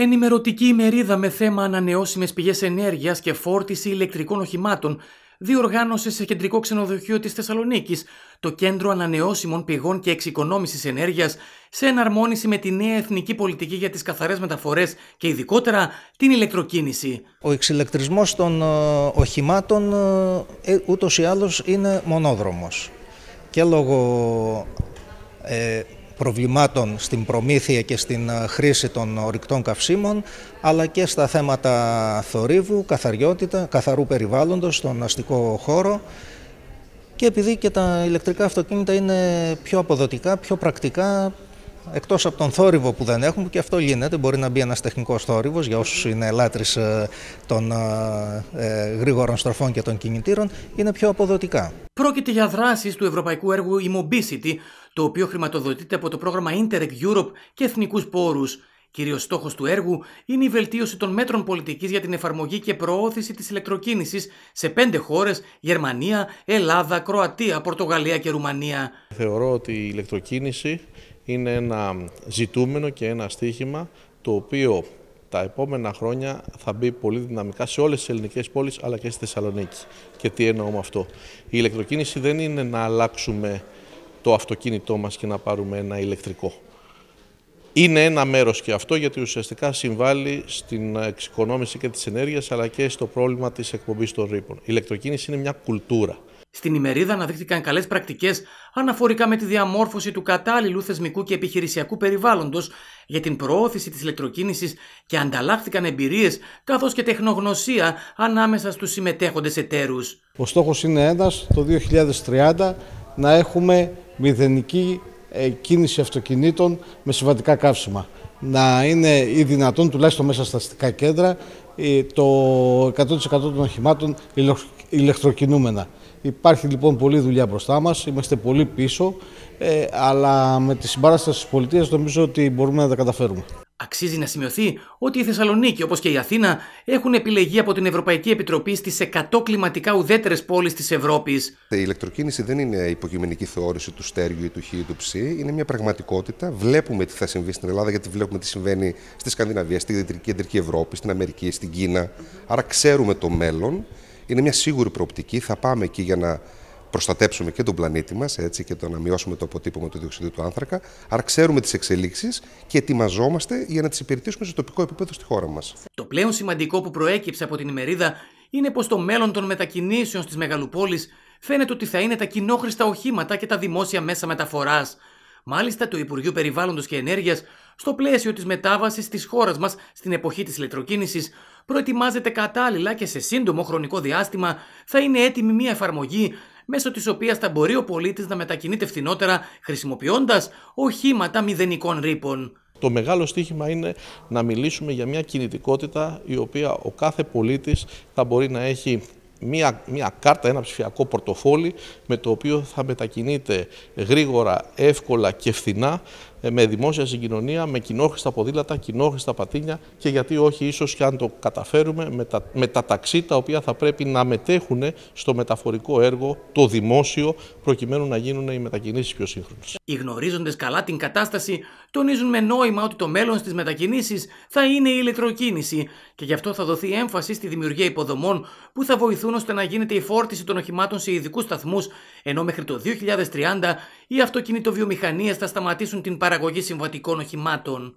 Ενημερωτική ημερίδα με θέμα ανανεώσιμες πηγές ενέργειας και φόρτιση ηλεκτρικών οχημάτων διοργάνωσε σε κεντρικό ξενοδοχείο της Θεσσαλονίκης το Κέντρο Ανανεώσιμων Πηγών και Εξοικονόμησης Ενέργειας σε εναρμόνιση με τη νέα εθνική πολιτική για τις καθαρές μεταφορές και ειδικότερα την ηλεκτροκίνηση. Ο εξηλεκτρισμός των ε, οχημάτων ε, ε, ούτως ή άλλως είναι μονόδρομος και λόγω προβλημάτων στην προμήθεια και στην ε, χρήση των ορυκτών καυσίμων, αλλά και στα θέματα θορύβου, καθαριότητα, καθαρού περιβάλλοντος στον αστικό χώρο και επειδή και τα ηλεκτρικά αυτοκίνητα είναι πιο αποδοτικά, πιο πρακτικά, εκτός από τον θόρυβο που δεν έχουμε, και αυτό λύνεται. Μπορεί να μπει ένας τεχνικός θόρυβος για όσους είναι λάτρε των ε, ε, γρήγορων στροφών και των κινητήρων, είναι πιο αποδοτικά. Πρόκειται για δράσεις του ευρωπαϊκού έργου Mobicity το οποίο χρηματοδοτείται από το πρόγραμμα Interreg Europe και εθνικούς πόρους. Κύριο στόχος του έργου είναι η βελτίωση των μέτρων πολιτικής για την εφαρμογή και προώθηση της ηλεκτροκίνησης σε πέντε χώρες: Γερμανία, Ελλάδα, Κροατία, Πορτογαλία και Ρουμανία. Θεωρώ ότι η ηλεκτροκίνηση είναι ένα ζητούμενο και ένα στοίχημα το οποίο τα επόμενα χρόνια θα μπει πολύ δυναμικά σε όλες τις ελληνικές πόλεις αλλά και στη Θεσσαλονίκη. Και τι εννοώ με αυτό. Η ηλεκτροκίνηση δεν είναι να αλλάξουμε το αυτοκίνητό μας και να πάρουμε ένα ηλεκτρικό. Είναι ένα μέρος και αυτό γιατί ουσιαστικά συμβάλλει στην εξοικονόμηση και της ενέργειας αλλά και στο πρόβλημα της εκπομπής των ρήπων. Η ηλεκτροκίνηση είναι μια κουλτούρα. Στην ημερίδα αναδείχθηκαν καλές πρακτικές αναφορικά με τη διαμόρφωση του κατάλληλου θεσμικού και επιχειρησιακού περιβάλλοντος για την προώθηση της ηλεκτροκίνησης και ανταλλάχθηκαν εμπειρίες καθώς και τεχνογνωσία ανάμεσα στους συμμετέχοντες εταίρους. Ο στόχος είναι ένας, το 2030 να έχουμε μηδενική ε, κίνηση αυτοκινήτων με συμβατικά καύσιμα. Να είναι ή δυνατόν, τουλάχιστον μέσα στα αστικά κέντρα, ε, το 100% των οχημάτων ηλεκτροκινούμενα. Υπάρχει λοιπόν πολλή δουλειά μπροστά μας, είμαστε πολύ πίσω, ε, αλλά με τη συμπάρασταση της πολιτείας νομίζω ότι μπορούμε να τα καταφέρουμε. Αξίζει να σημειωθεί ότι η Θεσσαλονίκη όπως και η Αθήνα έχουν επιλεγεί από την Ευρωπαϊκή Επιτροπή στις 100 κλιματικά ουδέτερες πόλεις της Ευρώπης. Η ηλεκτροκίνηση δεν είναι υποκειμενική θεώρηση του Στέργιου ή του χ ή του ψ. Είναι μια πραγματικότητα. Βλέπουμε τι θα συμβεί στην Ελλάδα γιατί βλέπουμε τι συμβαίνει στη Σκανδιναβία, στη Κεντρική Ευρώπη, στην Αμερική, στην Κίνα. Άρα ξέρουμε το μέλλον είναι μια σίγουρη προοπτική. Θα πάμε εκεί για να προστατέψουμε και τον πλανήτη μας και το να μειώσουμε το αποτύπωμα του διοξιδίου του άνθρακα. Άρα ξέρουμε τις εξελίξεις και ετοιμαζόμαστε για να τις υπηρετήσουμε σε τοπικό επίπεδο στη χώρα μας. Το πλέον σημαντικό που προέκυψε από την ημερίδα είναι πως το μέλλον των μετακινήσεων στις μεγαλοπόλεις φαίνεται ότι θα είναι τα κοινόχρηστα οχήματα και τα δημόσια μέσα μεταφοράς. Μάλιστα, το Υπουργείο Περιβάλλοντος και Ενέργειας στο πλαίσιο της μετάβασης της χώρας μας στην εποχή της ηλεκτροκίνησης προετοιμάζεται κατάλληλα και σε σύντομο χρονικό διάστημα θα είναι έτοιμη μια εφαρμογή μέσω της οποίας θα μπορεί ο πολίτης να μετακινείται φθηνότερα χρησιμοποιώντας οχήματα μηδενικών ρήπων. Το μεγάλο στίχημα είναι να μιλήσουμε για μια κινητικότητα η οποία ο κάθε πολίτης θα μπορεί να έχει μια, μια κάρτα, ένα ψηφιακό πορτοφόλι με το οποίο θα μετακινείται γρήγορα, εύκολα και φθηνά ε, με δημόσια συγκοινωνία, με κοινόχρηστα ποδήλατα, κοινόχρηστα πατίνια και γιατί όχι ίσως και αν το καταφέρουμε με τα, με τα ταξί τα οποία θα πρέπει να μετέχουν στο μεταφορικό έργο, το δημόσιο, προκειμένου να γίνουν οι μετακινήσεις πιο σύγχρονες. Οι γνωρίζοντες καλά την κατάσταση τονίζουν με νόημα ότι το μέλλον στις μετακινήσεις θα είναι η ηλεκτροκίνηση και γι' αυτό θα δοθεί έμφαση στη δημιουργία υποδομών που θα βοηθούν ώστε να γίνεται η φόρτιση των οχημάτων σε ειδικούς σταθμούς ενώ μέχρι το 2030 οι αυτοκινητοβιομηχανίες θα σταματήσουν την παραγωγή παραγωγή συμβατικών οχημάτων